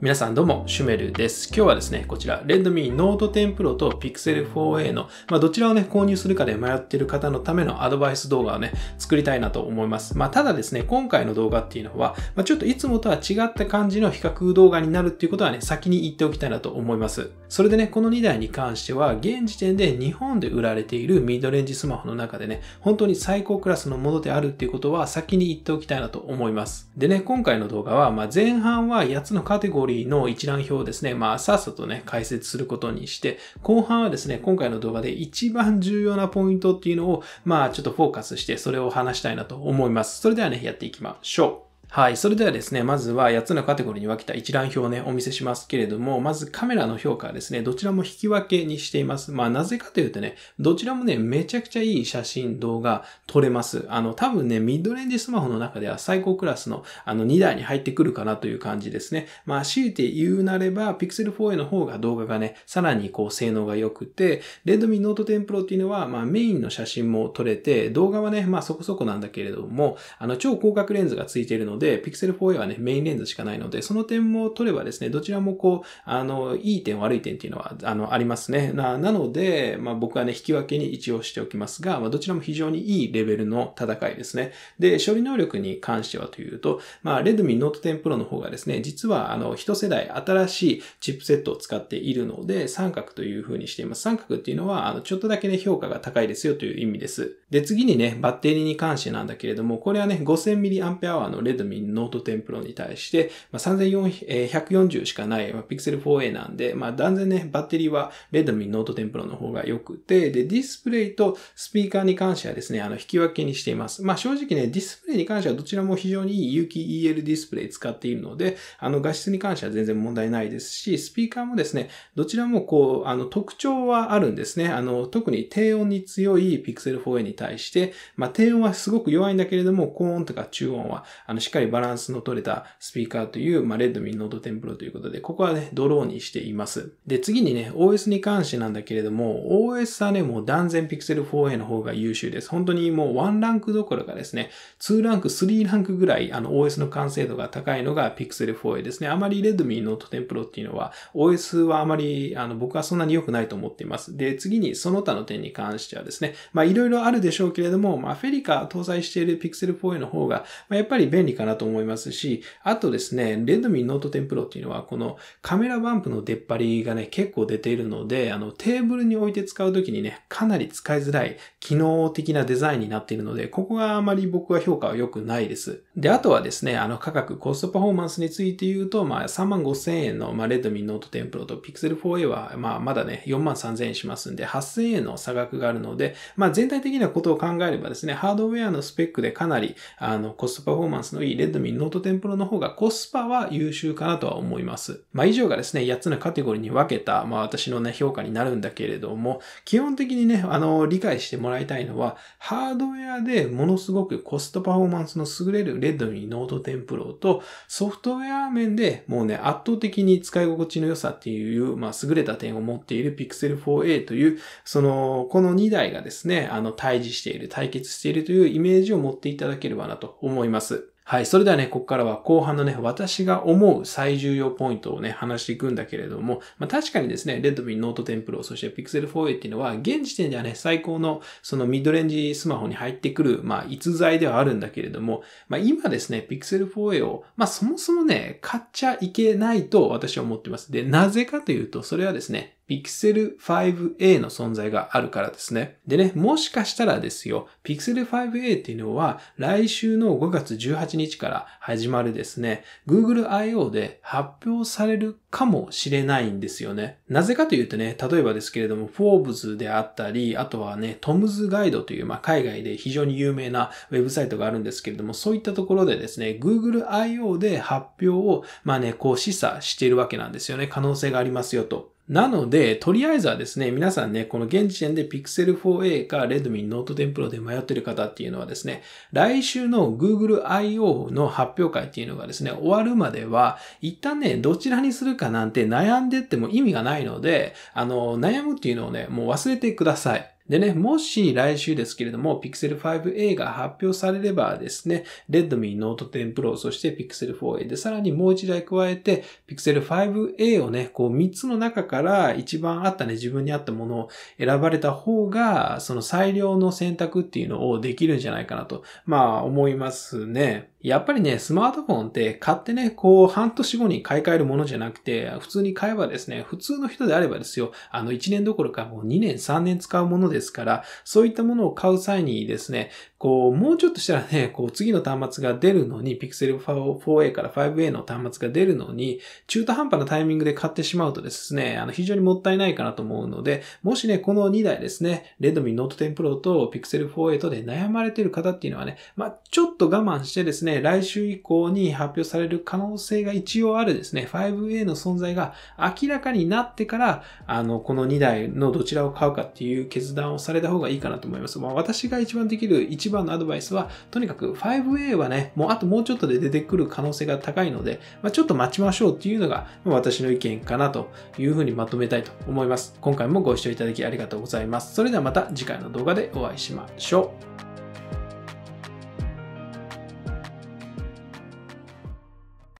皆さんどうも、シュメルです。今日はですね、こちら、Redmi Note 10 Pro と Pixel 4a の、まあ、どちらをね、購入するかで迷っている方のためのアドバイス動画をね、作りたいなと思います。まあ、ただですね、今回の動画っていうのは、まあ、ちょっといつもとは違った感じの比較動画になるっていうことはね、先に言っておきたいなと思います。それでね、この2台に関しては、現時点で日本で売られているミッドレンジスマホの中でね、本当に最高クラスのものであるっていうことは先に言っておきたいなと思います。でね、今回の動画は、まあ、前半は8つのカテゴリーリーの一覧表をですね、まあ、さっさとね、解説することにして、後半はですね、今回の動画で一番重要なポイントっていうのを、まあ、ちょっとフォーカスして、それを話したいなと思います。それではね、やっていきましょう。はい。それではですね、まずは8つのカテゴリーに分けた一覧表をね、お見せしますけれども、まずカメラの評価はですね、どちらも引き分けにしています。まあ、なぜかというとね、どちらもね、めちゃくちゃいい写真、動画撮れます。あの、多分ね、ミッドレンジスマホの中では最高クラスのあの2台に入ってくるかなという感じですね。まあ、強いて言うなれば、Pixel 4a の方が動画がね、さらにこう性能が良くて、Redmi Note 10 Pro っていうのは、まあ、メインの写真も撮れて、動画はね、まあそこそこなんだけれども、あの、超広角レンズがついているので、ので、Pixel 4a はね、メインレンズしかないので、その点も取ればですね、どちらもこう、あの、いい点、悪い点っていうのは、あの、ありますね。な、なので、まあ僕はね、引き分けに一応しておきますが、まあどちらも非常にいいレベルの戦いですね。で、処理能力に関してはというと、まあ Redmi Note 10 Pro の方がですね、実はあの、一世代新しいチップセットを使っているので、三角という風にしています。三角っていうのは、あの、ちょっとだけね、評価が高いですよという意味です。で、次にね、バッテリーに関してなんだけれども、これはね、5000mAh の Redmi 民ノート10プロに対して、まあ、3140しかない、まあ、Pixel 4a なんで、まあ、断然ね、バッテリーはレドミンノート10プロの方が良くて、で、ディスプレイとスピーカーに関してはですね、あの、引き分けにしています。まあ、正直ね、ディスプレイに関してはどちらも非常に良い有機 EL ディスプレイ使っているので、あの、画質に関しては全然問題ないですし、スピーカーもですね、どちらもこう、あの、特徴はあるんですね。あの、特に低音に強い Pixel 4a に対して、まあ、低音はすごく弱いんだけれども、高音とか中音は、あの、しっかりかりバランスの取れたスピーカーという、まあ、Redmi Note 10 Pro ということで、ここはね、ドローにしています。で、次にね、OS に関してなんだけれども、OS はね、もう断然 Pixel 4a の方が優秀です。本当にもう1ランクどころかですね、2ランク、3ランクぐらい、あの、OS の完成度が高いのが Pixel 4a ですね。あまり Redmi Note 10 Pro っていうのは、OS はあまり、あの、僕はそんなに良くないと思っています。で、次にその他の点に関してはですね、まあ、いろいろあるでしょうけれども、まあ、フェリカ搭載している Pixel 4a の方が、まあ、やっぱり便利かななと思いますし、あとですね、Redmi Note 10 Pro っていうのは、このカメラバンプの出っ張りがね、結構出ているので、あの、テーブルに置いて使うときにね、かなり使いづらい、機能的なデザインになっているので、ここがあまり僕は評価は良くないです。で、あとはですね、あの、価格、コストパフォーマンスについて言うと、まあ、3万5千円の、まあ、Redmi Note 10 Pro と Pixel 4a は、まあ、まだね、4万3千円しますんで、8千円の差額があるので、まあ、全体的なことを考えればですね、ハードウェアのスペックでかなり、あの、コストパフォーマンスのいいレッドミンノートテンプロの方がコスパは優秀かなとは思います。まあ以上がですね、8つのカテゴリーに分けた、まあ私のね、評価になるんだけれども、基本的にね、あの、理解してもらいたいのは、ハードウェアでものすごくコストパフォーマンスの優れるレッドミンノートテンプロと、ソフトウェア面でもうね、圧倒的に使い心地の良さっていう、まあ優れた点を持っている Pixel 4a という、その、この2台がですね、あの、対峙している、対決しているというイメージを持っていただければなと思います。はい。それではね、ここからは後半のね、私が思う最重要ポイントをね、話していくんだけれども、まあ、確かにですね、レッドビンノートテンプロ、そして Pixel 4A っていうのは、現時点ではね、最高のそのミッドレンジスマホに入ってくる、まあ、逸材ではあるんだけれども、まあ、今ですね、Pixel 4A を、まあ、そもそもね、買っちゃいけないと私は思ってます。で、なぜかというと、それはですね、Pixel 5a の存在があるからですね。でね、もしかしたらですよ、Pixel 5a っていうのは来週の5月18日から始まるですね、Google I.O. で発表されるかもしれないんですよね。なぜかというとね、例えばですけれども、フォーブズであったり、あとはね、トムズガイドという、まあ、海外で非常に有名なウェブサイトがあるんですけれども、そういったところでですね、Google I.O. で発表を、まあね、こう示唆しているわけなんですよね。可能性がありますよと。なので、とりあえずはですね、皆さんね、この現時点で Pixel 4a か Redmi Note 10 Pro で迷ってる方っていうのはですね、来週の Google I.O. の発表会っていうのがですね、終わるまでは、一旦ね、どちらにするかなんて悩んでっても意味がないので、あの、悩むっていうのをね、もう忘れてください。でね、もし来週ですけれども、Pixel 5a が発表されればですね、Redmi Note 10 Pro、そして Pixel 4a で、さらにもう一台加えて、Pixel 5a をね、こう3つの中から一番あったね、自分に合ったものを選ばれた方が、その最良の選択っていうのをできるんじゃないかなと、まあ思いますね。やっぱりね、スマートフォンって買ってね、こう、半年後に買い替えるものじゃなくて、普通に買えばですね、普通の人であればですよ、あの、1年どころかもう2年、3年使うものですから、そういったものを買う際にですね、こう、もうちょっとしたらね、こう、次の端末が出るのに、Pixel 4a から 5a の端末が出るのに、中途半端なタイミングで買ってしまうとですね、あの、非常にもったいないかなと思うので、もしね、この2台ですね、Redmi Note 10 Pro と Pixel 4a とで悩まれている方っていうのはね、まあ、ちょっと我慢してですね、来週以降に発表される可能性が一応あるですね、5a の存在が明らかになってから、あの、この2台のどちらを買うかっていう決断をされた方がいいかなと思います。まあ、私が一番できる、一一番のアドバイスは、とにかく 5A はね、もうあともうちょっとで出てくる可能性が高いので、まあ、ちょっと待ちましょうっていうのが私の意見かなというふうにまとめたいと思います。今回もご視聴いただきありがとうございます。それではまた次回の動画でお会いしましょう。